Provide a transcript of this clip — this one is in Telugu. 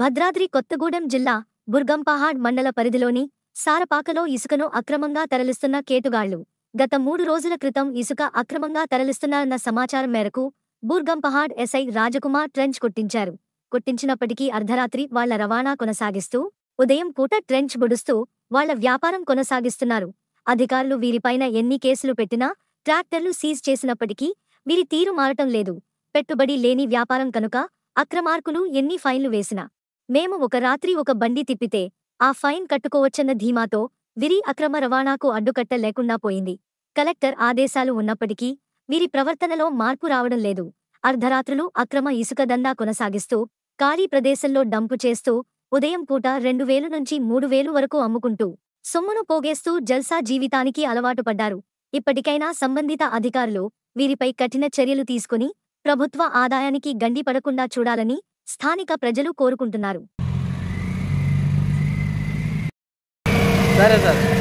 భద్రాద్రి కొత్తగూడెం జిల్లా బుర్గంపహాడ్ మండల పరిధిలోని సారపాకలో ఇసుకను అక్రమంగా తరలిస్తున్న కేటుగాళ్లు గత మూడు రోజుల క్రితం ఇసుక అక్రమంగా తరలిస్తున్నారన్న సమాచారం మేరకు బుర్గంపహాడ్ ఎస్ఐ రాజకుమార్ ట్రెంచ్ కొట్టించారు కొట్టించినప్పటికీ అర్ధరాత్రి వాళ్ల రవాణా కొనసాగిస్తూ ఉదయం పూట ట్రెంచ్ బుడుస్తూ వాళ్ల వ్యాపారం కొనసాగిస్తున్నారు అధికారులు వీరిపైన ఎన్ని కేసులు పెట్టినా ట్రాక్టర్లు సీజ్ చేసినప్పటికీ వీరి తీరు మారటం లేదు పెట్టుబడి లేని వ్యాపారం కనుక అక్రమార్కులు ఎన్ని ఫైన్లు వేసినా మేము ఒక రాత్రి ఒక బండి తిప్పితే ఆ ఫైన్ కట్టుకోవచ్చన్న ధీమాతో విరి అక్రమ రవాణాకు అడ్డుకట్ట లేకుండా పోయింది కలెక్టర్ ఆదేశాలు ఉన్నప్పటికీ వీరి ప్రవర్తనలో మార్పు రావడం లేదు అర్ధరాత్రులు అక్రమ ఇసుక దందా కొనసాగిస్తూ ఖాళీ ప్రదేశంలో డంపు చేస్తూ ఉదయం పూట రెండు వేలు నుంచి మూడు వేలు వరకు అమ్ముకుంటూ సొమ్మును పోగేస్తూ జల్సా జీవితానికి అలవాటు పడ్డారు ఇప్పటికైనా సంబంధిత అధికారులు వీరిపై కఠిన చర్యలు తీసుకుని ప్రభుత్వ ఆదాయానికి గండిపడకుండా చూడాలని స్థానిక ప్రజలు కోరుకుంటున్నారు సరే సరే